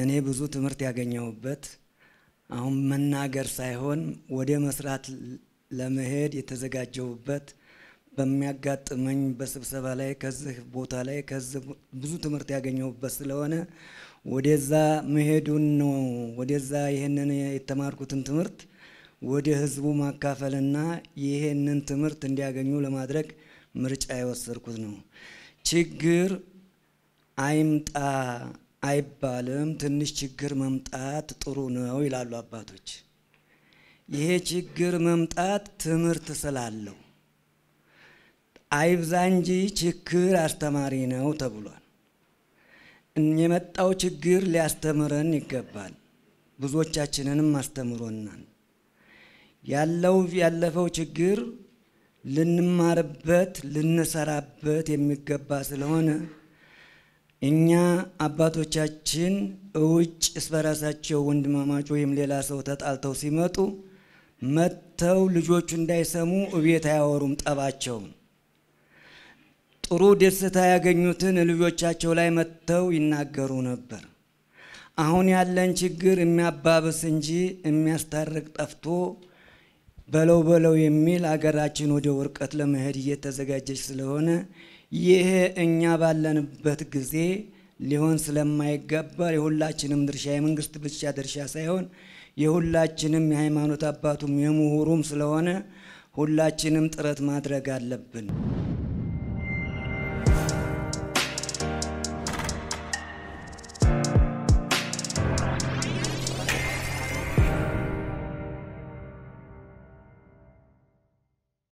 እኔ ብዙ ትምህርት ያገኘሁበት አሁን መናገር ሳይሆን ወደ መስራት ለመሄድ የተዘጋጀሁበት በሚያጋጥመኝ በስብሰባ ላይ ከዚህ ቦታ ላይ ከዚህ ብዙ ትምህርት ያገኘሁበት ስለሆነ ወደዛ መሄዱን ነው። ወደዛ ይህንን የተማርኩትን ትምህርት ወደ ህዝቡ ማካፈልና ይህንን ትምህርት እንዲያገኙ ለማድረግ ምርጫ የወሰድኩት ነው። ችግር አይምጣ አይባልም። ትንሽ ችግር መምጣት ጥሩ ነው ይላሉ አባቶች። ይሄ ችግር መምጣት ትምህርት ስላለው አይብዛ እንጂ ችግር አስተማሪ ነው ተብሏል። የመጣው ችግር ሊያስተምረን ይገባል። ብዙዎቻችንንም አስተምሮናል። ያለው ያለፈው ችግር ልንማርበት ልንሰራበት የሚገባ ስለሆነ እኛ አባቶቻችን እውጭ እስበራሳቸው ወንድማማች ወይም ሌላ ሰው ተጣልተው ሲመጡ መጥተው ልጆቹ እንዳይሰሙ እቤት አያወሩም ጠባቸውን። ጥሩ ደስታ ያገኙትን ልጆቻቸው ላይ መጥተው ይናገሩ ነበር። አሁን ያለን ችግር የሚያባብስ እንጂ የሚያስታርቅ ጠፍቶ በለው በለው የሚል አገራችን ወደ ውርቀት ለመሄድ እየተዘጋጀች ስለሆነ ይሄ እኛ ባለንበት ጊዜ ሊሆን ስለማይገባ የሁላችንም ድርሻ የመንግስት ብቻ ድርሻ ሳይሆን የሁላችንም የሃይማኖት አባቱም የምሁሩም ስለሆነ ሁላችንም ጥረት ማድረግ አለብን።